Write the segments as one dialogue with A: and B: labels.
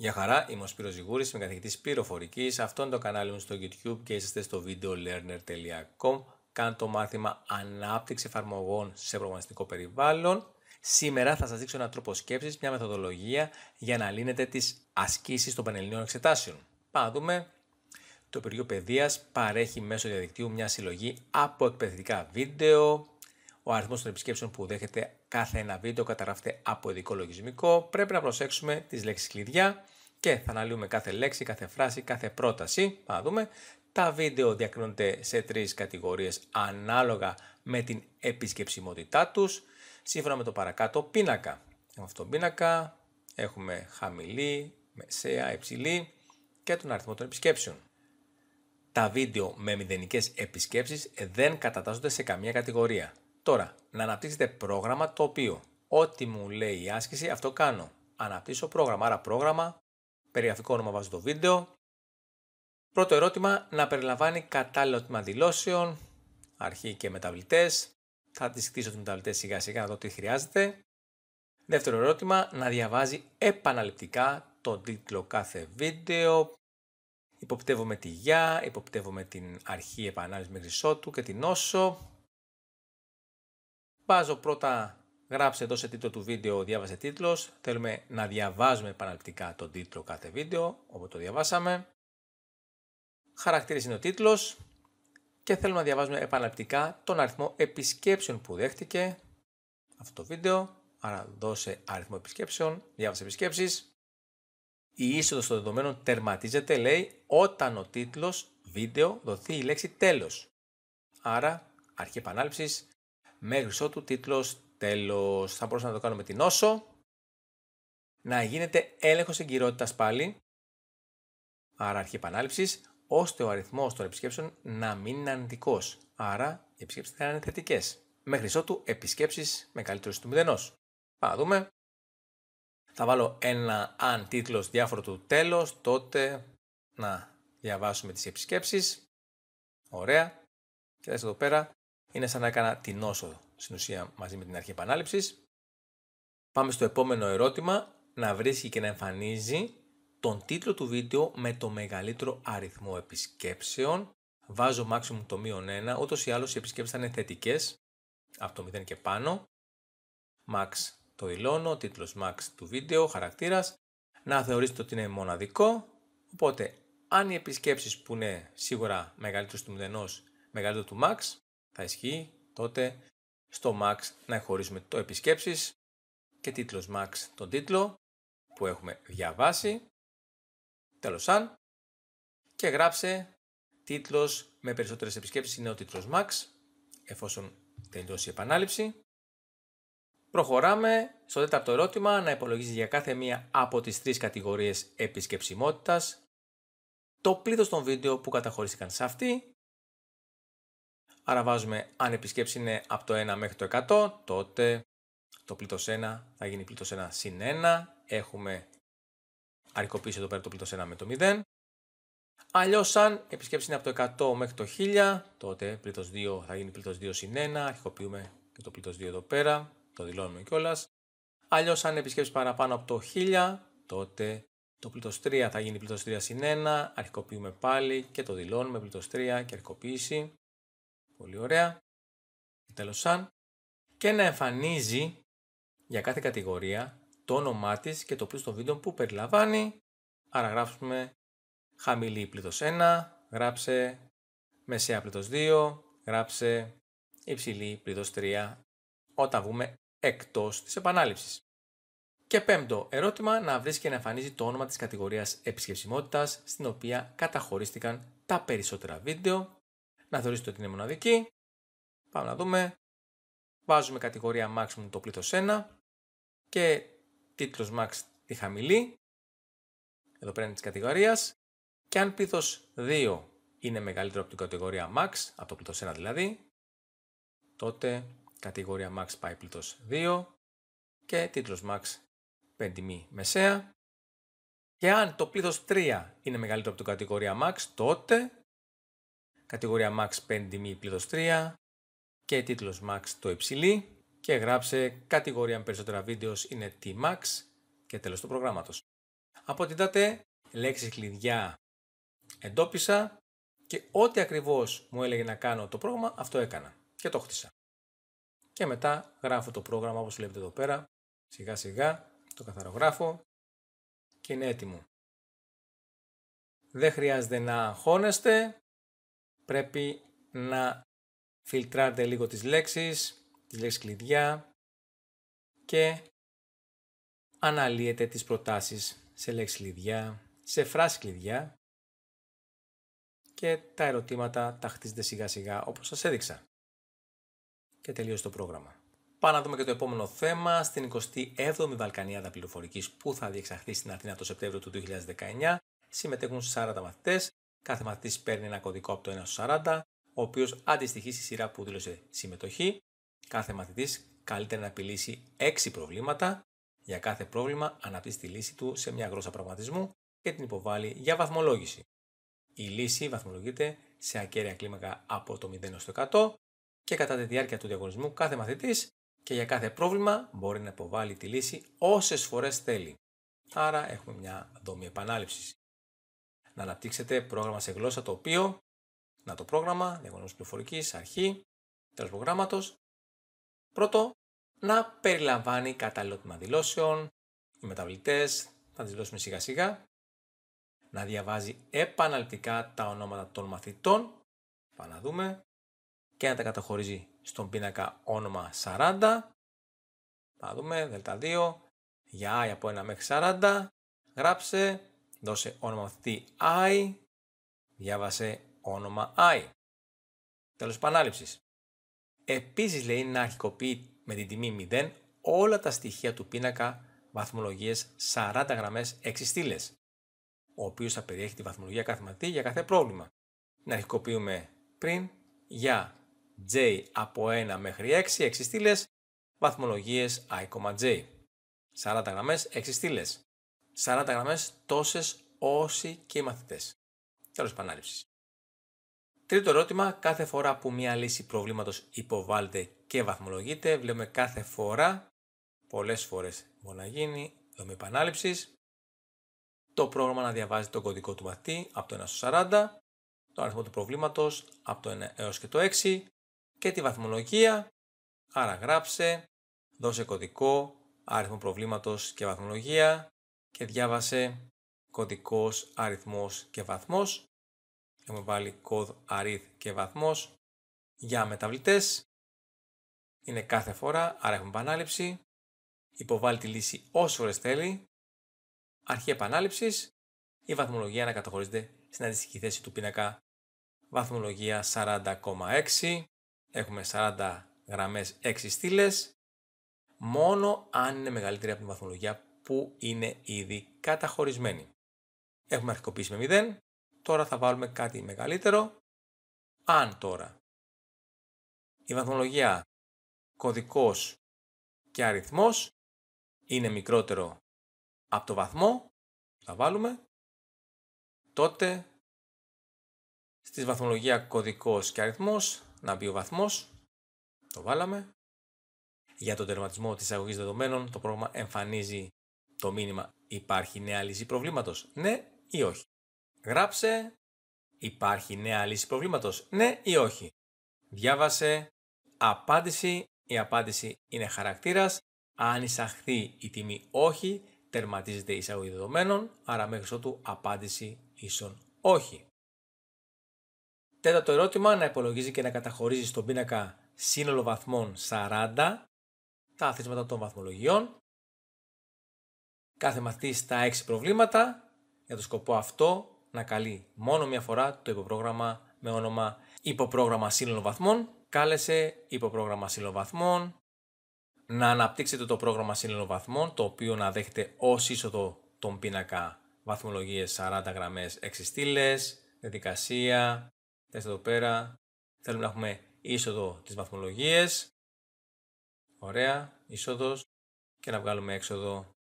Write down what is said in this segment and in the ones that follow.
A: Γεια χαρά, είμαι ο Σπύρος Ζιγούρης, είμαι καθηγητής πληροφορικής. Αυτό είναι το κανάλι μου στο YouTube και είστε στο videolearner.com. Κάνω το μάθημα ανάπτυξη εφαρμογών σε προγραμματιστικό περιβάλλον. Σήμερα θα σας δείξω ένα τρόπο σκέψης, μια μεθοδολογία για να λύνετε τις ασκήσεις των πανελληνίων εξετάσεων. Πάμε Το Υπουργείο Παιδείας παρέχει μέσω διαδικτύου μια συλλογή από εκπαιδευτικά βίντεο, ο αριθμός των επισκέψεων που δέχεται κάθε ένα βίντεο καταγράφεται από ειδικό λογισμικό. Πρέπει να προσέξουμε τις λέξεις κλειδιά και θα αναλύουμε κάθε λέξη, κάθε φράση, κάθε πρόταση. Θα δούμε. Τα βίντεο διακρίνονται σε τρεις κατηγορίες ανάλογα με την επισκεψιμότητά τους. Σύμφωνα με το παρακάτω πίνακα. Με αυτόν τον πίνακα, έχουμε χαμηλή, μεσαία, υψηλή και τον αριθμό των επισκέψεων. Τα βίντεο με μηδενικές επισκέψεις δεν κατατάσσονται σε καμία κατηγορία. Τώρα, να αναπτύξετε πρόγραμμα το οποίο ό,τι μου λέει η άσκηση αυτό κάνω. Αναπτύσσω πρόγραμμα, άρα πρόγραμμα, περιγραφικό όνομα βάζω το βίντεο. Πρώτο ερώτημα, να περιλαμβάνει κατάλληλο τμήμα δηλώσεων, αρχή και μεταβλητές. Θα τις κτίσω του μεταβλητές σιγά σιγά να δω τι χρειάζεται. Δεύτερο ερώτημα, να διαβάζει επαναληπτικά τον τίτλο κάθε βίντεο. Υποπτεύομαι τη γεια, υποπτεύομαι την αρχή επανάληψης μέχρι σώτου και την όσο. Βάζω πρώτα γράψε εδώ σε τίτλο του βίντεο διάβασε τίτλος. Θέλουμε να διαβάζουμε επαναληπτικά τον τίτλο κάθε βίντεο, όπου το διαβάσαμε. Χαρακτήρης είναι ο τίτλος και θέλουμε να διαβάζουμε επαναληπτικά τον αριθμό επισκέψεων που δέχτηκε αυτό το βίντεο. Άρα δώσε αριθμό επισκέψεων, διάβασε επισκέψεις. Η είσοδος των δεδομένων τερματίζεται, λέει, όταν ο τίτλος βίντεο δοθεί η λέξη τέλος. Άρα, αρχή επανάληψης, Μέχρι ότου τίτλος τέλος. Θα μπορούσα να το κάνω με την όσο. Να γίνεται έλεγχος εγκυρότητας πάλι. Άρα αρχή επανάληψης ώστε ο αριθμός των επισκέψεων να μην είναι αρνητικός. Άρα οι επισκέψεις θα είναι θετικές. Μέχρι ότου επισκέψεις με καλύτερο του μηδενός. Πάμε Θα βάλω ένα αν τίτλος διάφορο του τέλος. Τότε να διαβάσουμε τις επισκέψεις. Ωραία. Και εδώ πέρα είναι σαν να έκανα την όσο στην ουσία μαζί με την αρχή επανάληψης. Πάμε στο επόμενο ερώτημα, να βρίσκει και να εμφανίζει τον τίτλο του βίντεο με το μεγαλύτερο αριθμό επισκέψεων. Βάζω maximum το μείον 1, ούτως ή άλλως οι επισκέψεις θα είναι θετικές, από το 0 και πάνω. Max το υλώνω, τίτλος max του βίντεο, χαρακτήρας. Να θεωρήσετε ότι είναι μοναδικό, οπότε αν οι επισκέψεις που είναι σίγουρα μεγαλύτερος του 0, μεγαλύτερο του max, θα ισχύει τότε στο Max να χωρίσουμε το επισκέψεις και τίτλος Max τον τίτλο που έχουμε διαβάσει, τέλος αν και γράψε τίτλος με περισσότερες επισκέψεις είναι ο τίτλος Max, εφόσον τελειώσει η επανάληψη. Προχωράμε στο τέταρτο ερώτημα να υπολογίζεις για κάθε μία από τις τρεις κατηγορίες επισκεψιμότητας το πλήθος των βίντεο που καταχωρίστηκαν σε αυτή Άρα βάζουμε αν επισκέψη είναι από το 1 μέχρι το 100, τότε το πλήτος 1 θα γίνει πλήτος 1 συν 1. Έχουμε αρικοποιήσει εδώ πέρα το πλήτος 1 με το 0. Αλλιώς, αν επισκέψη είναι από το 100 μέχρι το 1000, τότε πλήτος 2 θα γίνει πλήτος 2 συν 1. Αρχικοποιούμε και το πλήτος 2 εδώ πέρα, το δηλώνουμε κιόλας. Αλλιώς, αν η επισκέψη παραπάνω από το 1000, τότε το πλήτο 3 θα γίνει πλήτος 3 συν 1. Αρχικοποιούμε πάλι και το δηλώνουμε πλήτος 3 και αρχικοποίηση. Πολύ ωραία. τέλο σαν. Και να εμφανίζει για κάθε κατηγορία το όνομά της και το πλούσιο των βίντεο που περιλαμβάνει. Άρα γράψουμε χαμηλή πλήθος 1, γράψε μεσαία πλήθος 2, γράψε υψηλή πλήθος 3 όταν βγούμε εκτός της επανάληψης. Και πέμπτο ερώτημα, να βρεις και να εμφανίζει το όνομα της κατηγορίας επισκεψιμότητας στην οποία καταχωρίστηκαν τα περισσότερα βίντεο να θεωρήσετε ότι είναι μοναδική. Πάμε να δούμε. Βάζουμε κατηγορία maximum το πλήθος 1 και τίτλος max τη χαμηλή. Εδώ πέρα είναι της κατηγορίας. Και αν πλήθος 2 είναι μεγαλύτερο από την κατηγορία max, από το πλήθος 1 δηλαδή, τότε κατηγορία max πάει πλήθος 2 και τίτλος max πεντιμή μεσαία. Και αν το πλήθος 3 είναι μεγαλύτερο από την κατηγορία max, τότε κατηγορία Max 5 τιμή πλήθος 3 και τίτλος Max το υψηλή και γράψε κατηγορία με περισσότερα βίντεος είναι T-Max και τέλος του προγράμματος. Από ό,τι είδατε, λέξεις κλειδιά εντόπισα και ό,τι ακριβώς μου έλεγε να κάνω το πρόγραμμα, αυτό έκανα και το χτίσα. Και μετά γράφω το πρόγραμμα όπως βλέπετε εδώ πέρα, σιγά σιγά το καθαρογράφω και είναι έτοιμο. Δεν χρειάζεται να χώνεστε πρέπει να φιλτράρετε λίγο τις λέξεις, τις λέξεις κλειδιά και αναλύετε τις προτάσεις σε λέξεις κλειδιά, σε φράσεις κλειδιά και τα ερωτήματα τα χτίζετε σιγά σιγά όπως σας έδειξα. Και τελείωσε το πρόγραμμα. Πάμε να δούμε και το επόμενο θέμα στην 27η Βαλκανιάδα Πληροφορικής που θα διεξαχθεί στην Αθήνα το Σεπτέμβριο του 2019. Συμμετέχουν 40 μαθητές Κάθε μαθητής παίρνει ένα κωδικό από το 1 στο 40, ο οποίος αντιστοιχεί στη σειρά που δήλωσε συμμετοχή. Κάθε μαθητής καλύτερα να επιλύσει 6 προβλήματα. Για κάθε πρόβλημα αναπτύσσει τη λύση του σε μια γλώσσα πραγματισμού και την υποβάλλει για βαθμολόγηση. Η λύση βαθμολογείται σε ακέραια κλίμακα από το 0 στο 100 και κατά τη διάρκεια του διαγωνισμού κάθε μαθητής και για κάθε πρόβλημα μπορεί να υποβάλει τη λύση όσες φορές θέλει. Άρα έχουμε μια δομή επανάληψης να αναπτύξετε πρόγραμμα σε γλώσσα το οποίο, να το πρόγραμμα, διαγωνισμός πληροφορικής, αρχή, τέλος προγράμματος. Πρώτο, να περιλαμβάνει κατάλληλο δηλώσεων, οι μεταβλητές, θα τις δηλώσουμε σιγά σιγά. Να διαβάζει επαναληπτικά τα ονόματα των μαθητών, πάμε να δούμε, και να τα καταχωρίζει στον πίνακα όνομα 40. Θα δούμε, δελτα 2, για i από 1 μέχρι 40, γράψε δώσε όνομα μαθητή I, διάβασε όνομα I. Τέλος πανάληψης. Επίσης λέει να αρχικοποιεί με την τιμή 0 όλα τα στοιχεία του πίνακα βαθμολογίες 40 γραμμέ 6 στήλες, ο οποίος θα περιέχει τη βαθμολογία κάθε μαθητή για κάθε πρόβλημα. Να αρχικοποιούμε πριν για J από 1 μέχρι 6, 6 στήλες, βαθμολογίες j. 40 γραμμέ 6 στήλε. 40 γραμμές τόσες όσοι και οι μαθητές. Τέλος επανάληψη. Τρίτο ερώτημα, κάθε φορά που μία λύση προβλήματος υποβάλλεται και βαθμολογείται, βλέπουμε κάθε φορά, πολλές φορές μπορεί να γίνει, δομή επανάληψη. το πρόγραμμα να διαβάζει τον κωδικό του μαθητή από το 1 στο 40, τον αριθμό του προβλήματος από το 1 έως και το 6 και τη βαθμολογία, άρα γράψε, δώσε κωδικό, αριθμό προβλήματος και βαθμολογία, και διάβασε κωδικός αριθμός και βαθμός. Έχουμε βάλει κωδ αριθ και βαθμός για μεταβλητές. Είναι κάθε φορά, άρα έχουμε επανάληψη. Υποβάλλει τη λύση όσο φορές θέλει. Αρχή επανάληψης. Η βαθμολογία καταχωρίζεται στην αντίστοιχη θέση του πίνακα. Βαθμολογία 40,6. Έχουμε 40 γραμμές 6 στήλες. Μόνο αν είναι μεγαλύτερη από την βαθμολογία που είναι ήδη καταχωρισμένη. Έχουμε αρχικοποιήσει με 0, τώρα θα βάλουμε κάτι μεγαλύτερο. Αν τώρα η βαθμολογία κωδικός και αριθμός είναι μικρότερο από το βαθμό, θα βάλουμε, τότε στη βαθμολογία κωδικός και αριθμός να μπει ο βαθμός, το βάλαμε. Για τον τερματισμό της αγωγής δεδομένων το πρόγραμμα εμφανίζει το μήνυμα υπάρχει νέα λύση προβλήματος, ναι ή όχι. Γράψε υπάρχει νέα λύση προβλήματος, ναι ή όχι. Διάβασε απάντηση, η απάντηση είναι χαρακτήρας, αν εισαχθεί η τιμή όχι, τερματίζεται η εισαγωγή δεδομένων, άρα μέχρι ότου απάντηση ίσον όχι. Τέταρτο ερώτημα, να υπολογίζει και να καταχωρίζει στον πίνακα σύνολο βαθμών 40, τα αθίσματα των βαθμολογιών Κάθε μαθητής στα 6 προβλήματα για το σκοπό αυτό να καλεί μόνο μια φορά το υποπρόγραμμα με όνομα υποπρόγραμμα σύλλονο βαθμών. Κάλεσε υποπρόγραμμα σύλλονο βαθμών να αναπτύξετε το πρόγραμμα σύλλονο βαθμών το οποίο να δέχεται ως είσοδο τον πίνακα Βαθμολογίες 40 γραμμέ 6 στήλες, διαδικασία, τέσσερα εδώ πέρα, θέλουμε να έχουμε είσοδο τις βαθμολογίες, ωραία, είσοδος και να βγάλουμε έξοδο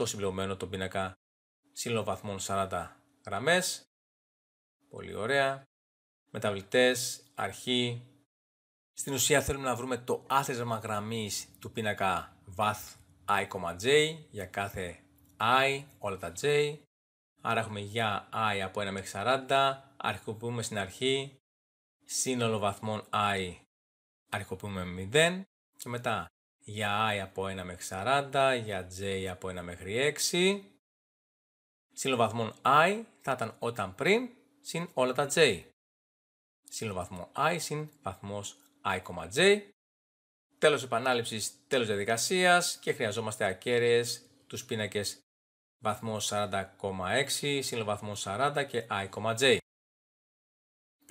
A: το συμπληρωμένο τον πίνακα σύνολο βαθμών 40 γραμμές. Πολύ ωραία. Μεταβλητές, αρχή. Στην ουσία θέλουμε να βρούμε το άθροισμα γραμμής του πίνακα βαθ j για κάθε i, όλα τα j. Άρα έχουμε για i από 1 μέχρι 40, αρχικοποιούμε στην αρχή, σύνολο βαθμών i, αρχικοποιούμε 0 και μετά για i από 1 μέχρι 40, για j από 1 μέχρι 6. βαθμών i θα ήταν όταν πριν συν όλα τα j. Συλλογαθμό i συν βαθμός j. Τέλος επανάληψης, τέλος διαδικασίας και χρειαζόμαστε ακέραιες τους πίνακες βαθμός 40,6, βαθμός 40 και j.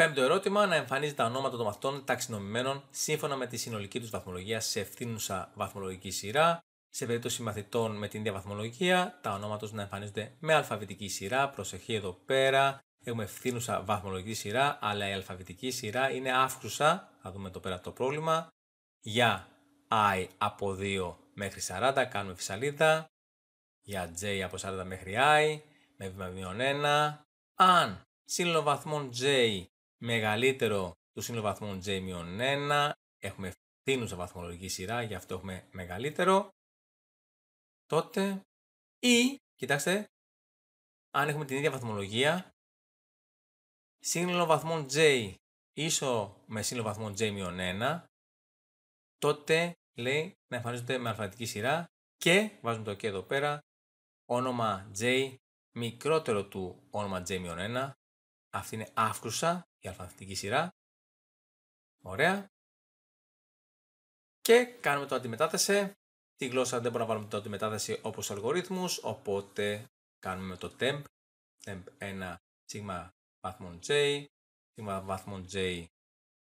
A: Πέμπτο ερώτημα, να εμφανίζει τα ονόματα των μαθητών ταξινομημένων σύμφωνα με τη συνολική τους βαθμολογία σε ευθύνουσα βαθμολογική σειρά. Σε περίπτωση μαθητών με την ίδια βαθμολογία, τα ονόματα να εμφανίζονται με αλφαβητική σειρά. Προσεχή εδώ πέρα. Έχουμε ευθύνουσα βαθμολογική σειρά, αλλά η αλφαβητική σειρά είναι αύξουσα. Θα δούμε εδώ πέρα το πρόβλημα. Για I από 2 μέχρι 40 κάνουμε φυσαλίδα. Για J από 40 μέχρι I με βήμα 1. Αν σύνολο βαθμών J μεγαλύτερο του σύνολου βαθμών J-1. Έχουμε φθήνουσα βαθμολογική σειρά, γι' αυτό έχουμε μεγαλύτερο. Τότε ή, κοιτάξτε, αν έχουμε την ίδια βαθμολογία, σύνολο βαθμών J ίσο με σύνολο βαθμών J-1, τότε λέει να εμφανίζονται με αλφαβητική σειρά και βάζουμε το και εδώ πέρα, όνομα J μικρότερο του όνομα J-1 αυτή είναι αύξουσα, η αλφαβητική σειρά. Ωραία. Και κάνουμε το αντιμετάθεση. Τη γλώσσα δεν μπορούμε να βάλουμε το αντιμετάθεση όπως αλγορίθμους, οπότε κάνουμε το temp. Temp 1, σίγμα βαθμόν j,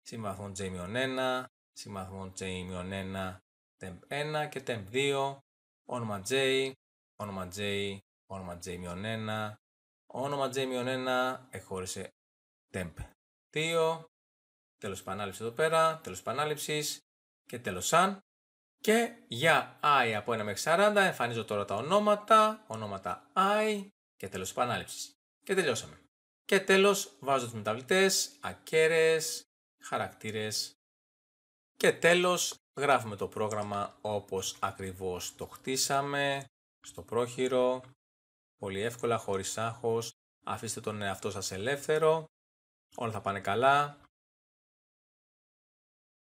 A: σίγμα και temp2, όνομα j, σίγμα βαθμον j μειον 1, σίγμα βαθμον j μειον 1, temp 1 και temp 2, όνομα j, όνομα j, όνομα j μειον 1, Όνομα Τζέιμιον 1 εχώρισε τέμπε. 2. Τέλος επανάληψης εδώ πέρα. Τέλος επανάληψης. Και τέλος σαν. Και για i από 1 μέχρι 40 εμφανίζω τώρα τα ονόματα. Ονόματα i. Και τέλος επανάληψης. Και τελειώσαμε. Και τέλος βάζω τους μεταβλητές, ακέρες, χαρακτήρες. Και τέλος γράφουμε το πρόγραμμα όπως ακριβώς το χτίσαμε στο πρόχειρο πολύ εύκολα, χωρίς άγχος. αφήστε τον εαυτό σας ελεύθερο, όλα θα πάνε καλά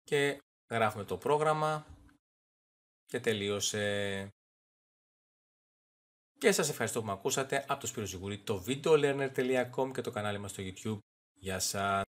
A: και γράφουμε το πρόγραμμα και τελείωσε. Και σας ευχαριστώ που με ακούσατε από το Σπύρο Ζιγουρή, το videolearner.com και το κανάλι μας στο YouTube. Γεια σας!